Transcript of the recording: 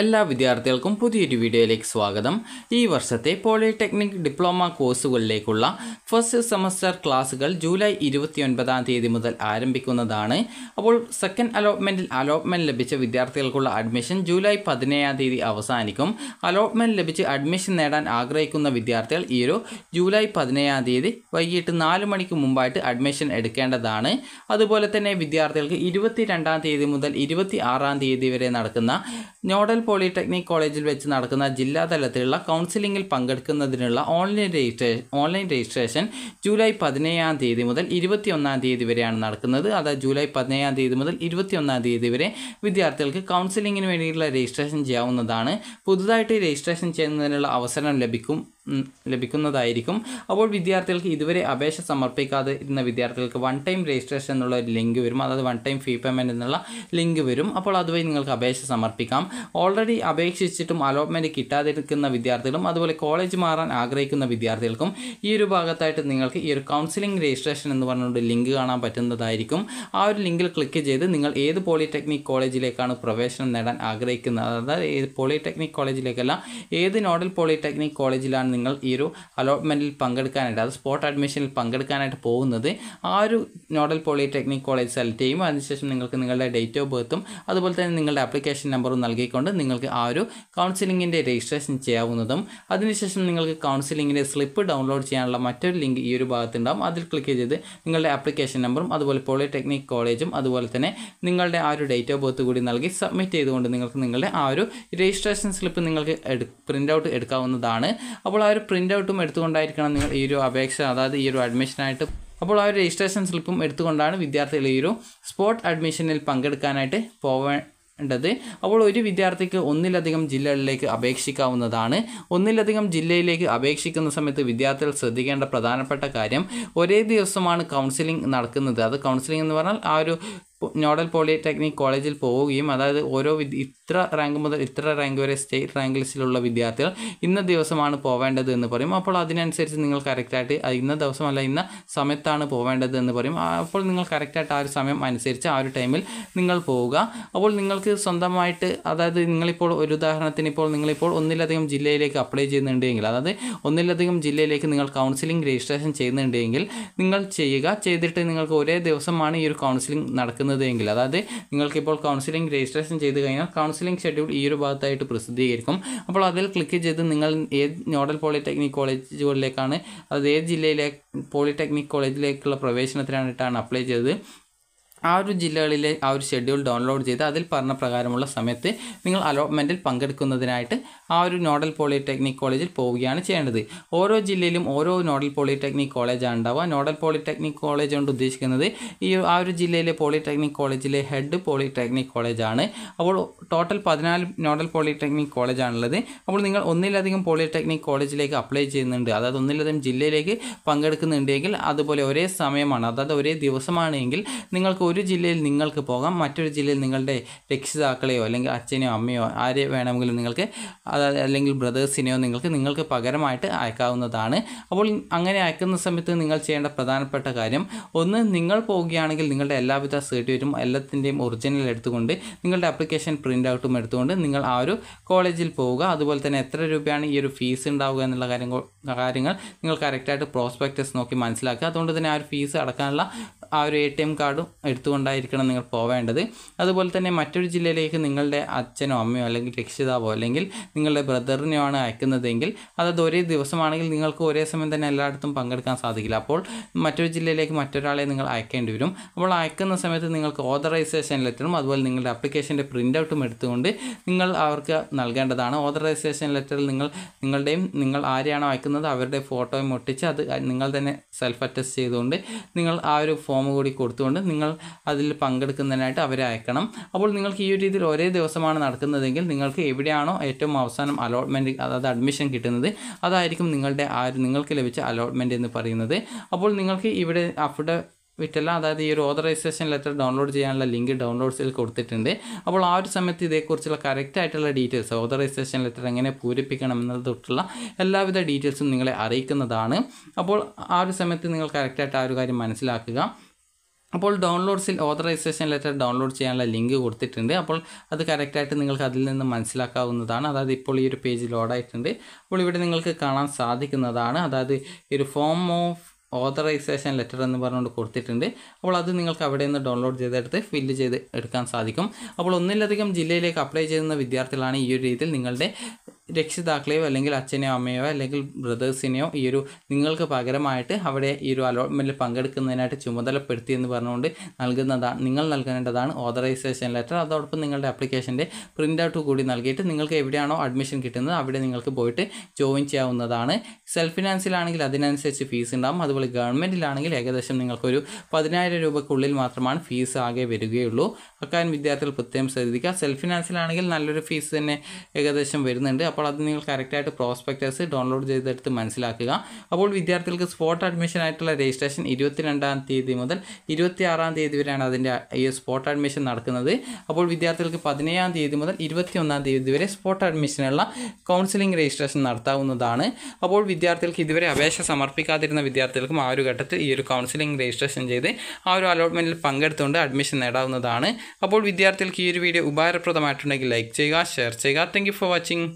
എല്ലാ വിദ്യാർത്ഥികൾക്കും പുതിയൊരു വീഡിയോയിലേക്ക് സ്വാഗതം ഈ വർഷത്തെ പോളിടെക്നിക് ഡിപ്ലോമ കോഴ്സുകളിലേക്കുള്ള ഫസ്റ്റ് സെമസ്റ്റർ ക്ലാസ്സുകൾ ജൂലൈ ഇരുപത്തിയൊൻപതാം തീയതി മുതൽ ആരംഭിക്കുന്നതാണ് അപ്പോൾ സെക്കൻഡ് അലോട്ട്മെൻറ്റിൽ അലോട്ട്മെൻറ്റ് ലഭിച്ച വിദ്യാർത്ഥികൾക്കുള്ള അഡ്മിഷൻ ജൂലൈ പതിനേഴാം തീയതി അവസാനിക്കും അലോട്ട്മെൻറ്റ് ലഭിച്ച് അഡ്മിഷൻ നേടാൻ ആഗ്രഹിക്കുന്ന വിദ്യാർത്ഥികൾ ഈ ഒരു ജൂലൈ പതിനേഴാം തീയതി വൈകിട്ട് നാല് മണിക്ക് മുമ്പായിട്ട് അഡ്മിഷൻ എടുക്കേണ്ടതാണ് അതുപോലെ തന്നെ വിദ്യാർത്ഥികൾക്ക് ഇരുപത്തി രണ്ടാം തീയതി മുതൽ ഇരുപത്തി ആറാം തീയതി വരെ നടക്കുന്ന നോഡൽ പോളിടെക്നിക് കോളേജിൽ വെച്ച് നടക്കുന്ന ജില്ലാതലത്തിലുള്ള കൗൺസിലിംഗിൽ പങ്കെടുക്കുന്നതിനുള്ള online registration online registration July പതിനേഴാം തീയതി മുതൽ ഇരുപത്തിയൊന്നാം തീയതി വരെയാണ് നടക്കുന്നത് അതായത് ജൂലൈ പതിനേഴാം തീയതി മുതൽ ഇരുപത്തിയൊന്നാം തീയതി വരെ വിദ്യാർത്ഥികൾക്ക് കൗൺസിലിംഗിന് വേണ്ടിയിട്ടുള്ള രജിസ്ട്രേഷൻ ചെയ്യാവുന്നതാണ് പുതുതായിട്ട് രജിസ്ട്രേഷൻ ചെയ്യുന്നതിനുള്ള അവസരം ലഭിക്കും ലഭിക്കുന്നതായിരിക്കും അപ്പോൾ വിദ്യാർത്ഥികൾക്ക് ഇതുവരെ അപേക്ഷ സമർപ്പിക്കാതെ ഇരുന്ന വിദ്യാർത്ഥികൾക്ക് വൺ ടൈം രജിസ്ട്രേഷൻ എന്നുള്ള ഒരു ലിങ്ക് വരും അതായത് വൺ ടൈം ഫീ പേയ്മെൻറ്റ് എന്നുള്ള ലിങ്ക് വരും അപ്പോൾ അതുവഴി നിങ്ങൾക്ക് അപേക്ഷ സമർപ്പിക്കാം ഓൾറെഡി അപേക്ഷിച്ചിട്ടും അലോട്ട്മെൻറ്റ് കിട്ടാതിരിക്കുന്ന വിദ്യാർത്ഥികളും അതുപോലെ കോളേജ് മാറാൻ ആഗ്രഹിക്കുന്ന വിദ്യാർത്ഥികൾക്കും ഈ ഒരു ഭാഗത്തായിട്ട് നിങ്ങൾക്ക് ഈ ഒരു കൗൺസിലിംഗ് രജിസ്ട്രേഷൻ എന്ന് പറഞ്ഞുകൊണ്ട് ലിങ്ക് കാണാൻ പറ്റുന്നതായിരിക്കും ആ ഒരു ലിങ്കിൽ ക്ലിക്ക് ചെയ്ത് നിങ്ങൾ ഏത് പോളിടെക്നിക് കോളേജിലേക്കാണ് പ്രവേശനം നേടാൻ ആഗ്രഹിക്കുന്നത് അതായത് ഏത് പോളിടെക്നിക് കോളേജിലേക്കല്ല ഏത് നോഡൽ പോളിടെക്നിക് കോളേജിലാണ് നിങ്ങൾ ഈ ഒരു അലോട്ട്മെൻറ്റിൽ പങ്കെടുക്കാനായിട്ട് അത് സ്പോട്ട് അഡ്മിഷനിൽ പങ്കെടുക്കാനായിട്ട് പോകുന്നത് ആ ഒരു നോഡൽ പോളിടെക്നിക് കോളേജ് സെലക്ട് ചെയ്യും അതിനുശേഷം നിങ്ങൾക്ക് നിങ്ങളുടെ ഡേറ്റ് ഓഫ് ബർത്തും അതുപോലെ തന്നെ നിങ്ങളുടെ ആപ്ലിക്കേഷൻ നമ്പറും നൽകിക്കൊണ്ട് നിങ്ങൾക്ക് ആ ഒരു കൗൺസിലിങ്ങിൻ്റെ രജിസ്ട്രേഷൻ ചെയ്യാവുന്നതും അതിനുശേഷം നിങ്ങൾക്ക് കൗൺസിലിങ്ങിൻ്റെ സ്ലിപ്പ് ഡൗൺലോഡ് ചെയ്യാനുള്ള മറ്റൊരു ലിങ്ക് ഈ ഒരു ഭാഗത്തുണ്ടാവും അതിൽ ക്ലിക്ക് ചെയ്ത് നിങ്ങളുടെ ആപ്ലിക്കേഷൻ നമ്പറും അതുപോലെ പോളിടെക്നിക് കോളേജും അതുപോലെ തന്നെ നിങ്ങളുടെ ആ ഒരു ഡേറ്റ് ഓഫ് ബർത്ത് കൂടി നൽകി സബ്മിറ്റ് ചെയ്തുകൊണ്ട് നിങ്ങൾക്ക് നിങ്ങളുടെ ആ ഒരു രജിസ്ട്രേഷൻ സ്ലിപ്പ് നിങ്ങൾക്ക് എടു പ്രിൻ്റ് ഔട്ട് എടുക്കാവുന്നതാണ് അപ്പോൾ ആ ഒരു പ്രിൻ്റ് ഔട്ടും എടുത്തുകൊണ്ടായിരിക്കണം നിങ്ങൾ ഈ ഒരു അപേക്ഷ അതായത് ഈ ഒരു അഡ്മിഷനായിട്ട് അപ്പോൾ ആ ഒരു രജിസ്ട്രേഷൻ സ്ലിപ്പും എടുത്തുകൊണ്ടാണ് വിദ്യാർത്ഥികൾ ഈ ഒരു സ്പോട്ട് അഡ്മിഷനിൽ പങ്കെടുക്കാനായിട്ട് പോവാൻ ണ്ടത് അപ്പോൾ ഒരു വിദ്യാർത്ഥിക്ക് ഒന്നിലധികം ജില്ലകളിലേക്ക് അപേക്ഷിക്കാവുന്നതാണ് ഒന്നിലധികം ജില്ലയിലേക്ക് അപേക്ഷിക്കുന്ന സമയത്ത് വിദ്യാർത്ഥികൾ ശ്രദ്ധിക്കേണ്ട പ്രധാനപ്പെട്ട കാര്യം ഒരേ ദിവസമാണ് കൗൺസിലിംഗ് നടക്കുന്നത് അത് കൗൺസിലിംഗ് എന്ന് പറഞ്ഞാൽ ആ ഒരു നോഡൽ പോളിടെക്നിക് കോളേജിൽ പോവുകയും അതായത് ഓരോ ഇത്ര റാങ്ക് മുതൽ ഇത്ര റാങ്ക് വരെ സ്റ്റേറ്റ് റാങ്ക് ലിസ്റ്റിലുള്ള വിദ്യാർത്ഥികൾ ഇന്ന ദിവസമാണ് പോവേണ്ടത് എന്ന് പറയും അപ്പോൾ അതിനനുസരിച്ച് നിങ്ങൾ കറക്റ്റായിട്ട് ഇന്ന ദിവസമല്ല ഇന്ന സമയത്താണ് പോവേണ്ടത് എന്ന് പറയും അപ്പോൾ നിങ്ങൾ കറക്റ്റായിട്ട് ആ ഒരു സമയം അനുസരിച്ച് ആ ഒരു ടൈമിൽ നിങ്ങൾ പോവുക അപ്പോൾ നിങ്ങൾക്ക് സ്വന്തമായിട്ട് അതായത് നിങ്ങളിപ്പോൾ ഒരു ഉദാഹരണത്തിന് ഇപ്പോൾ നിങ്ങളിപ്പോൾ ഒന്നിലധികം ജില്ലയിലേക്ക് അപ്ലൈ ചെയ്യുന്നുണ്ടെങ്കിൽ അതായത് ഒന്നിലധികം ജില്ലയിലേക്ക് നിങ്ങൾ കൗൺസിലിംഗ് രജിസ്ട്രേഷൻ ചെയ്യുന്നുണ്ടെങ്കിൽ നിങ്ങൾ ചെയ്യുക ചെയ്തിട്ട് നിങ്ങൾക്ക് ഒരേ ദിവസമാണ് ഈ ഒരു കൗൺസിലിംഗ് നടക്കുന്നത് നൽകുന്നത് എങ്കിൽ അതായത് നിങ്ങൾക്കിപ്പോൾ കൗൺസിലിംഗ് രജിസ്ട്രേഷൻ ചെയ്ത് കഴിഞ്ഞാൽ കൗൺസിലിംഗ് ഷെഡ്യൂൾ ഈ ഒരു ഭാഗത്തായിട്ട് പ്രസിദ്ധീകരിക്കും അപ്പോൾ അതിൽ ക്ലിക്ക് ചെയ്ത് നിങ്ങൾ ഏത് നോഡൽ പോളിടെക്നിക് കോളേജുകളിലേക്കാണ് അതായത് ഏത് ജില്ലയിലെ പോളിടെക്നിക് കോളേജിലേക്കുള്ള പ്രവേശനത്തിനായിട്ടാണ് അപ്ലൈ ചെയ്തത് ആ ഒരു ജില്ലകളിലെ ആ ഒരു ഷെഡ്യൂൾ ഡൗൺലോഡ് ചെയ്ത് അതിൽ പറഞ്ഞ പ്രകാരമുള്ള സമയത്ത് നിങ്ങൾ അലോട്ട്മെൻറ്റിൽ പങ്കെടുക്കുന്നതിനായിട്ട് ആ ഒരു നോഡൽ പോളിടെക്നിക് കോളേജിൽ പോവുകയാണ് ചെയ്യേണ്ടത് ഓരോ ജില്ലയിലും ഓരോ നോഡൽ പോളിടെക്നിക് കോളേജാണ് ഉണ്ടാവുക നോഡൽ പോളിടെക്നിക് കോളേജ് കൊണ്ട് ഉദ്ദേശിക്കുന്നത് ഈ ആ ഒരു ജില്ലയിലെ പോളിടെക്നിക് കോളേജിലെ ഹെഡ് പോളിടെക്നിക് കോളേജാണ് അപ്പോൾ ടോട്ടൽ പതിനാല് നോഡൽ പോളിടെക്നിക് കോളേജാണുള്ളത് അപ്പോൾ നിങ്ങൾ ഒന്നിലധികം പോളിടെക്നിക് കോളേജിലേക്ക് അപ്ലൈ ചെയ്യുന്നുണ്ട് അതായത് ഒന്നിലധികം ജില്ലയിലേക്ക് പങ്കെടുക്കുന്നുണ്ടെങ്കിൽ അതുപോലെ ഒരേ സമയമാണ് അതായത് ഒരേ ദിവസമാണെങ്കിൽ നിങ്ങൾക്ക് ഒരു ജില്ലയിൽ നിങ്ങൾക്ക് പോകാം മറ്റൊരു ജില്ലയിൽ നിങ്ങളുടെ രക്ഷിതാക്കളെയോ അല്ലെങ്കിൽ അച്ഛനെയോ അമ്മയോ ആരെ വേണമെങ്കിലും നിങ്ങൾക്ക് അല്ലെങ്കിൽ ബ്രദേഴ്സിനെയോ നിങ്ങൾക്ക് നിങ്ങൾക്ക് പകരമായിട്ട് അയക്കാവുന്നതാണ് അപ്പോൾ അങ്ങനെ അയക്കുന്ന സമയത്ത് നിങ്ങൾ ചെയ്യേണ്ട പ്രധാനപ്പെട്ട കാര്യം ഒന്ന് നിങ്ങൾ പോവുകയാണെങ്കിൽ നിങ്ങളുടെ എല്ലാവിധ സർട്ടിഫിക്കറ്റും എല്ലാത്തിൻ്റെയും ഒറിജിനൽ എടുത്തുകൊണ്ട് നിങ്ങളുടെ അപ്ലിക്കേഷൻ പ്രിൻ്റ് ഔട്ടും എടുത്തുകൊണ്ട് നിങ്ങൾ ആ ഒരു കോളേജിൽ പോവുക അതുപോലെ തന്നെ എത്ര രൂപയാണ് ഈ ഒരു ഫീസ് ഉണ്ടാവുക എന്നുള്ള കാര്യങ്ങൾ കാര്യങ്ങൾ നിങ്ങൾ കറക്റ്റായിട്ട് പ്രോസ്പെക്റ്റസ് നോക്കി മനസ്സിലാക്കുക അതുകൊണ്ട് തന്നെ ആ ഒരു ഫീസ് അടക്കാനുള്ള ആ ഒരു എ ടി എം കാർഡും എടുത്തുകൊണ്ടായിരിക്കണം നിങ്ങൾ പോവേണ്ടത് അതുപോലെ തന്നെ മറ്റൊരു ജില്ലയിലേക്ക് നിങ്ങളുടെ അച്ഛനോ അമ്മയോ അല്ലെങ്കിൽ രക്ഷിതാവോ അല്ലെങ്കിൽ നിങ്ങളുടെ ബ്രദറിനെയോ ആണ് അയക്കുന്നതെങ്കിൽ അതത് ഒരേ ദിവസമാണെങ്കിൽ നിങ്ങൾക്ക് ഒരേ സമയം തന്നെ എല്ലായിടത്തും പങ്കെടുക്കാൻ സാധിക്കില്ല അപ്പോൾ മറ്റൊരു ജില്ലയിലേക്ക് മറ്റൊരാളെ നിങ്ങൾ അയക്കേണ്ടി വരും അപ്പോൾ അയക്കുന്ന സമയത്ത് നിങ്ങൾക്ക് ഓതറൈസേഷൻ ലെറ്ററും അതുപോലെ നിങ്ങളുടെ അപ്ലിക്കേഷൻ്റെ പ്രിൻ്റ് ഔട്ടും എടുത്തുകൊണ്ട് നിങ്ങൾ അവർക്ക് നൽകേണ്ടതാണ് ഓതറൈസേഷൻ ലെറ്ററിൽ നിങ്ങൾ നിങ്ങളുടെയും നിങ്ങൾ ആരെയാണോ അയക്കുന്നത് അവരുടെ ഫോട്ടോയും ഒട്ടിച്ച് അത് നിങ്ങൾ തന്നെ സെൽഫ് അറ്റസ്റ്റ് ചെയ്തുകൊണ്ട് നിങ്ങൾ ആ ഒരു ഫോം ഫോം കൂടി കൊടുത്തുകൊണ്ട് നിങ്ങൾ അതിൽ പങ്കെടുക്കുന്നതിനായിട്ട് അവരെ അയക്കണം അപ്പോൾ നിങ്ങൾക്ക് ഈ ഒരു രീതിയിൽ ഒരേ ദിവസമാണ് നടക്കുന്നതെങ്കിൽ നിങ്ങൾക്ക് എവിടെയാണോ ഏറ്റവും അവസാനം അലോട്ട്മെൻറ്റ് അതായത് അഡ്മിഷൻ കിട്ടുന്നത് അതായിരിക്കും നിങ്ങളുടെ ആ നിങ്ങൾക്ക് ലഭിച്ച അലോട്ട്മെൻറ്റ് എന്ന് പറയുന്നത് അപ്പോൾ നിങ്ങൾക്ക് ഇവിടെ അഫിഡ വിറ്റല്ല അതായത് ഈ ഒരു ഓതറൈസേഷൻ ലെറ്റർ ഡൗൺലോഡ് ചെയ്യാനുള്ള ലിങ്ക് ഡൗൺലോഡ്സിൽ കൊടുത്തിട്ടുണ്ട് അപ്പോൾ ആ ഒരു സമയത്ത് ഇതേക്കുറിച്ചുള്ള കറക്റ്റ് ആയിട്ടുള്ള ഡീറ്റെയിൽസ് ഓതറൈസേഷൻ ലെറ്റർ എങ്ങനെ പൂരിപ്പിക്കണം തൊട്ടുള്ള എല്ലാവിധ ഡീറ്റെയിൽസും നിങ്ങളെ അറിയിക്കുന്നതാണ് അപ്പോൾ ആ ഒരു സമയത്ത് നിങ്ങൾ കറക്റ്റായിട്ട് ആ ഒരു കാര്യം മനസ്സിലാക്കുക അപ്പോൾ ഡൗൺലോഡ്സിൽ ഓതറൈസേഷൻ ലെറ്റർ ഡൗൺലോഡ് ചെയ്യാനുള്ള ലിങ്ക് കൊടുത്തിട്ടുണ്ട് അപ്പോൾ അത് കറക്റ്റായിട്ട് നിങ്ങൾക്ക് അതിൽ നിന്ന് മനസ്സിലാക്കാവുന്നതാണ് അതായത് ഇപ്പോൾ ഈ ഒരു പേജ് ലോഡായിട്ടുണ്ട് അപ്പോൾ ഇവിടെ നിങ്ങൾക്ക് കാണാൻ സാധിക്കുന്നതാണ് അതായത് ഒരു ഫോം ഓഫ് ഓതറൈസേഷൻ ലെറ്റർ എന്ന് പറഞ്ഞുകൊണ്ട് കൊടുത്തിട്ടുണ്ട് അപ്പോൾ അത് നിങ്ങൾക്ക് അവിടെ നിന്ന് ഡൗൺലോഡ് ചെയ്തെടുത്ത് ഫില്ല് ചെയ്ത് എടുക്കാൻ സാധിക്കും അപ്പോൾ ഒന്നിലധികം ജില്ലയിലേക്ക് അപ്ലൈ ചെയ്യുന്ന വിദ്യാർത്ഥികളാണ് ഈ ഒരു രീതിയിൽ നിങ്ങളുടെ രക്ഷിതാക്കളെയോ അല്ലെങ്കിൽ അച്ഛനെയോ അമ്മയോ അല്ലെങ്കിൽ ബ്രദേഴ്സിനെയോ ഈ ഒരു നിങ്ങൾക്ക് പകരമായിട്ട് അവിടെ ഈ ഒരു അലോട്ട്മെൻറ്റിൽ പങ്കെടുക്കുന്നതിനായിട്ട് ചുമതലപ്പെടുത്തി എന്ന് പറഞ്ഞുകൊണ്ട് നൽകുന്നതാണ് നിങ്ങൾ നൽകേണ്ടതാണ് ഓതറൈസേഷൻ ലെറ്റർ അതോടൊപ്പം നിങ്ങളുടെ ആപ്ലിക്കേഷൻ്റെ പ്രിൻ്റ് ഔട്ട് കൂടി നൽകിയിട്ട് നിങ്ങൾക്ക് എവിടെയാണോ അഡ്മിഷൻ കിട്ടുന്നത് അവിടെ നിങ്ങൾക്ക് പോയിട്ട് ജോയിൻ ചെയ്യാവുന്നതാണ് സെൽഫ് ഫിനാൻസിലാണെങ്കിൽ അതിനനുസരിച്ച് ഫീസ് ഉണ്ടാകും അതുപോലെ ഗവൺമെൻറ്റിലാണെങ്കിൽ ഏകദേശം നിങ്ങൾക്കൊരു പതിനായിരം രൂപക്കുള്ളിൽ മാത്രമാണ് ഫീസ് ആകെ വരികയുള്ളൂ അക്കാര്യം വിദ്യാർത്ഥികൾ പ്രത്യേകം ശ്രദ്ധിക്കുക സെൽഫ് ഫിനാൻസിലാണെങ്കിൽ നല്ലൊരു ഫീസ് തന്നെ ഏകദേശം വരുന്നുണ്ട് അപ്പോൾ അത് നിങ്ങൾ കറക്റ്റായിട്ട് പ്രോസ്പെക്ടസ് ഡൗൺലോഡ് ചെയ്തെടുത്ത് മനസ്സിലാക്കുക അപ്പോൾ വിദ്യാർത്ഥികൾക്ക് സ്പോട്ട് അഡ്മിഷൻ ആയിട്ടുള്ള രജിസ്ട്രേഷൻ ഇരുപത്തിരണ്ടാം തീയതി മുതൽ ഇരുപത്തി ആറാം തീയതി വരെയാണ് അതിൻ്റെ ഈ സ്പോട്ട് അഡ്മിഷൻ നടക്കുന്നത് അപ്പോൾ വിദ്യാർത്ഥികൾക്ക് പതിനേഴാം തീയതി മുതൽ ഇരുപത്തിയൊന്നാം തീയതി വരെ സ്പോട്ട് അഡ്മിഷനുള്ള കൗൺസിലിംഗ് രജിസ്ട്രേഷൻ നടത്താവുന്നതാണ് അപ്പോൾ വിദ്യാർത്ഥികൾക്ക് ഇതുവരെ അപേക്ഷ സമർപ്പിക്കാതിരുന്ന വിദ്യാർത്ഥികൾക്കും ആ ഒരു ഘട്ടത്തിൽ ഈ ഒരു കൗൺസിലിംഗ് രജിസ്ട്രേഷൻ ചെയ്ത് ആ ഒരു അലോട്ട്മെൻറ്റിൽ പങ്കെടുത്തുകൊണ്ട് അഡ്മിഷൻ നേടാവുന്നതാണ് അപ്പോൾ വിദ്യാർത്ഥികൾക്ക് ഈ ഒരു വീഡിയോ ഉപകാരപ്രദമായിട്ടുണ്ടെങ്കിൽ ലൈക്ക് ചെയ്യുക ഷെയർ ചെയ്യുക താങ്ക് ഫോർ വാച്ചിങ്